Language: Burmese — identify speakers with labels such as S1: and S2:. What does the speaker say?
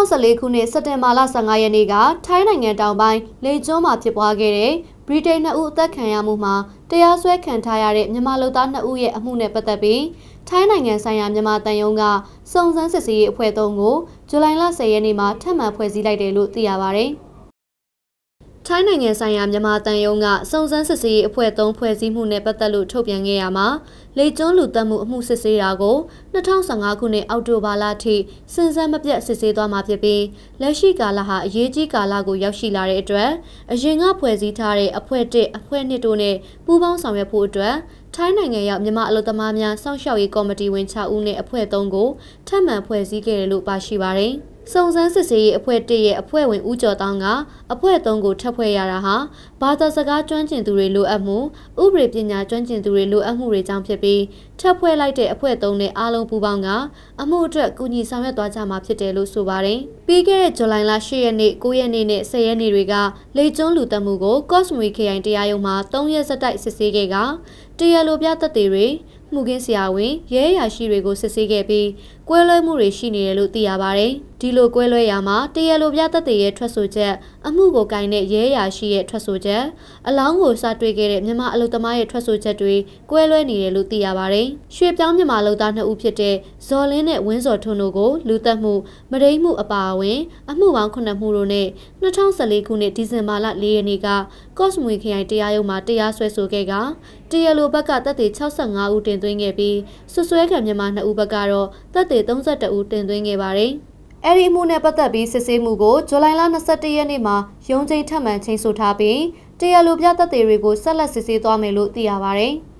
S1: 2014ခုနှစ်စက်တင်ဘာလ15ရက်နေ့ကထိုင်းနိုင်ငံတောင်ပိုင်းလေကျွန်းမှာဖြစ်ပွားခဲ့တဲ့ဗြိတိန်နှစ်ဦးအသက်ခံရမှုမှာတရားစွဲခံထားရတဲ့မြန်မာလူသားနှစ်ဦးရဲ့အမှုနဲ့ပတ်သက်ပြီးထိုင်းနိုင်ငံဆိုင်ရာမြန်မာတန်ယုံကစုံစမ်းစစ်ဆေးရေးအဖွဲ့သုံးကိုဇူလိုင်လ10ရက်နေ့မှာထပ်မံဖွဲ့စည်းလိုက်တယ်လို့သိရပါဗျ။ထိုင်းနိုင်ငံဆိုင်ရာမြန်မာတန်ယုံကစုံစမ်းစစ်ဆေးရေးအဖွဲ့၃ဖွဲ့စည်းမှုနဲ့ပတ်သက်လို့ထုတ်ပြန်ခဲ့ရမှာလေကျွန်းလူတက်မှုအမှုစစ်ဆေးတာကို2015ခုနှစ်အောက်တိုဘာလထိစဉ်ဆက်မပြတ်စစ်ဆေးသွားမှာဖြစ်ပြီးလက်ရှိကာလဟာအရေးကြီးကာလကိုရောက်ရှိလာတဲ့အတွက်အရင်ကဖွဲ့စည်းထားတဲ့အဖွဲ့၁အဖွဲ့၂တို့နဲ့ပူးပေါင်းဆောင်ရွက်ဖို့အတွက်ထိုင်းနိုင်ငံရောက်မြန်မာအလုပ်သမားများစောင့်ရှောက်ရေးကော်မတီဝင်6ဦးနဲ့အဖွဲ့3ကိုထပ်မံဖွဲ့စည်းခဲ့တယ်လို့ပါရှိပါတယ်။စုံစမ်းစစ်ဆေးရေးအဖွဲ့၁ရဲ့အဖွဲ့ဝင်ဦးကျော်တောင်းကအဖွဲ့၃ကိုထပ်ဖွဲ့ရတာဟာဘာသာစကားကျွမ်းကျင်သူတွေလိုအပ်မှုဥပဒေပညာကျွမ်းကျင်သူတွေလိုအပ်မှုတွေကြောင့်ဖြစ်ပြီးထပ်ဖွဲ့လိုက်တဲ့အဖွဲ့၃နဲ့အားလုံးပူးပေါင်းကအမှုအတွက်ကူညီဆောင်ရွက်သွားကြမှာဖြစ်တယ်လို့ဆိုပါတယ်။ပြီးခဲ့တဲ့ဇူလိုင်လ၈ရက်နေ့၊၉ရက်နေ့နဲ့၁၀ရက်နေ့တွေက လေကျွန်းလူတက်မှုကို ကော့စမွေခရိုင်တရားရုံးမှာ၃ရက်ဆက်တိုက်စစ်ဆေးခဲ့ကတရားလိုပြသက်သေတွေမှုကင်းဆရာဝန်ရဲအရာရှိတွေကိုစစ်ဆေးခဲ့ပြီးကွဲလွဲမှုတွေရှိနေတယ်လို့သိရပါတယ်။ဒီလိုကွဲလွဲရာမှာတရားလိုပြသက်သေရဲ့ထွက်ဆိုချက်အမှုကိုကိုင်တဲ့ရဲရာရှိရဲ့ထွက်ဆိုချက်အလောင်းကိုစတွေ့ခဲ့တဲ့မြန်မာအလုသမားရဲ့ထွက်ဆိုချက်တွေကွဲလွဲနေတယ်လို့သိရပါတယ်။ရွှေပြောင်းမြန်မာအလုသားနှစ်ဦးဖြစ်တဲ့ဇော်လင်းနဲ့ဝင်းစော်ထွန်းတို့ကိုလူသက်မှုမရိမှုအပါအဝင်အမှုပေါင်း9မှုတို့နဲ့2014ခုနှစ်ဒီဇင်ဘာလ4ရက်နေ့ကကော့စမွေခရိုင်တရားရုံးမှာတရားစွဲဆိုခဲ့ကတရားလိုဘက်ကသက်သေ65ဦးတင်သွင်းခဲ့ပြီးဆွဆွဲခံမြန်မာနှစ်ဦးဘက်ကတော့သက်သေစစ်32ဦးတင်သွင်းခဲ့ပါတယ်။အဲဒီအမှုနဲ့ပတ်သက်ပြီးစစ်ဆေးမှုကိုဇူလိုင်လ22ရက်နေ့မှာ ရုံးချိန်ထပ်မံချိန်ဆိုထားပြီးတရားလိုပြသက်သေတွေကိုဆက်လက်စစ်ဆေးသွားမယ်လို့သိရပါတယ်။